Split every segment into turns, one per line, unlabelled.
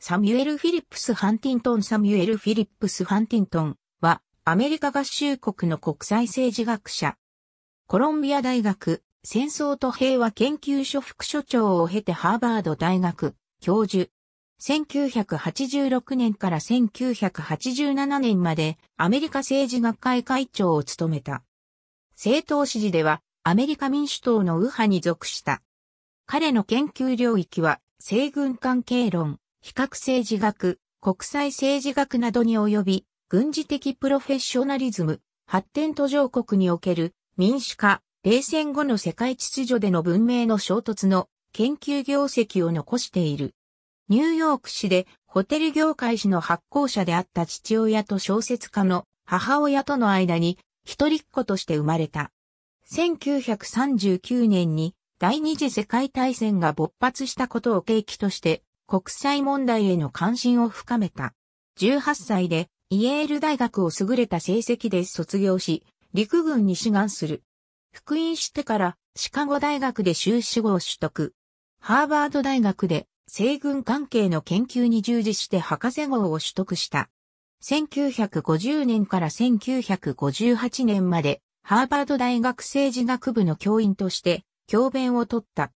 サミュエル・フィリップス・ハンティントンサミュエル・フィリップス・ハンティントンはアメリカ合衆国の国際政治学者。コロンビア大学戦争と平和研究所副所長を経てハーバード大学教授。1986年から1987年までアメリカ政治学会会長を務めた。政党支持ではアメリカ民主党の右派に属した。彼の研究領域は、西軍関係論、比較政治学、国際政治学などに及び、軍事的プロフェッショナリズム、発展途上国における民主化、冷戦後の世界秩序での文明の衝突の研究業績を残している。ニューヨーク市でホテル業界史の発行者であった父親と小説家の母親との間に一人っ子として生まれた。1939年に第二次世界大戦が勃発したことを契機として国際問題への関心を深めた。18歳でイエール大学を優れた成績で卒業し、陸軍に志願する。復員してからシカゴ大学で修士号を取得。ハーバード大学で西軍関係の研究に従事して博士号を取得した。1950年から1958年までハーバード大学政治学部の教員として教鞭を取った。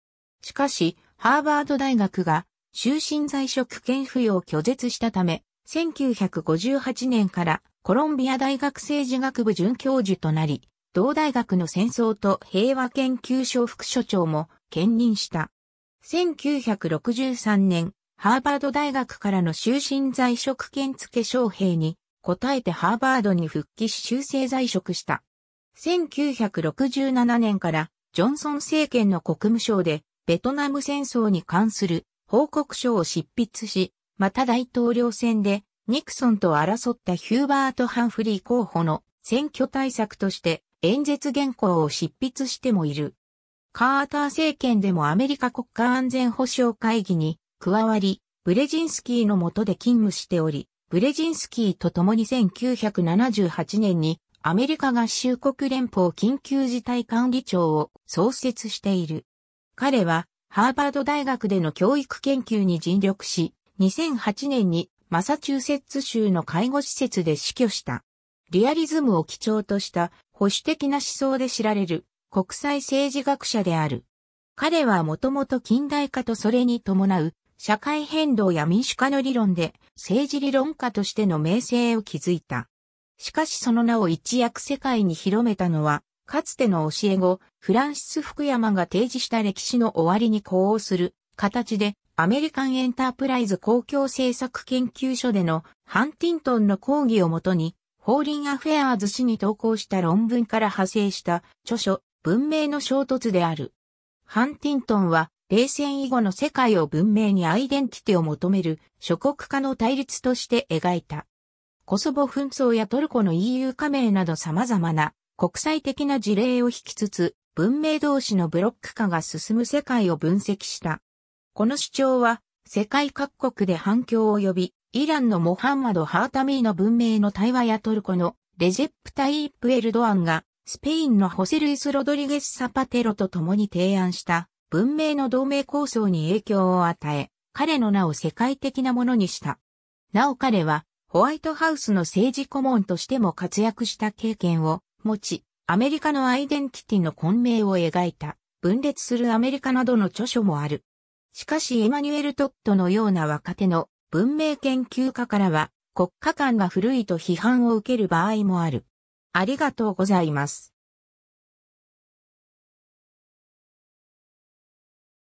しかし、ハーバード大学が終身在職権付与を拒絶したため、1958年からコロンビア大学政治学部准教授となり、同大学の戦争と平和研究所副所長も兼任した。1963年、ハーバード大学からの終身在職権付招聘に応えてハーバードに復帰し修正在職した。1967年からジョンソン政権の国務省でベトナム戦争に関する報告書を執筆し、また大統領選でニクソンと争ったヒューバート・ハンフリー候補の選挙対策として演説原稿を執筆してもいる。カーター政権でもアメリカ国家安全保障会議に加わり、ブレジンスキーの下で勤務しており、ブレジンスキーと共に1978年にアメリカ合衆国連邦緊急事態管理庁を創設している。彼はハーバード大学での教育研究に尽力し、2008年にマサチューセッツ州の介護施設で死去した。リアリズムを基調とした保守的な思想で知られる国際政治学者である。彼はもともと近代化とそれに伴う社会変動や民主化の理論で政治理論家としての名声を築いた。しかしその名を一躍世界に広めたのはかつての教え子、フランシス・福山が提示した歴史の終わりに呼応する形で、アメリカンエンタープライズ公共政策研究所でのハンティントンの講義をもとに、ホーリンアフェアーズ氏に投稿した論文から派生した著書、文明の衝突である。ハンティントンは、冷戦以後の世界を文明にアイデンティティを求める諸国化の対立として描いた。コソボ紛争やトルコの EU 加盟など様々な国際的な事例を引きつつ、文明同士のブロック化が進む世界を分析した。この主張は、世界各国で反響を呼び、イランのモハンマド・ハータミーの文明の対話やトルコのレジェプタイープ・エルドアンが、スペインのホセルイス・ロドリゲス・サパテロと共に提案した文明の同盟構想に影響を与え、彼の名を世界的なものにした。なお彼は、ホワイトハウスの政治顧問としても活躍した経験を持ち、アメリカのアイデンティティの混迷を描いた、分裂するアメリカなどの著書もある。しかしエマニュエル・トットのような若手の文明研究家からは、国家観が古いと批判を受ける場合もある。ありがとうございます。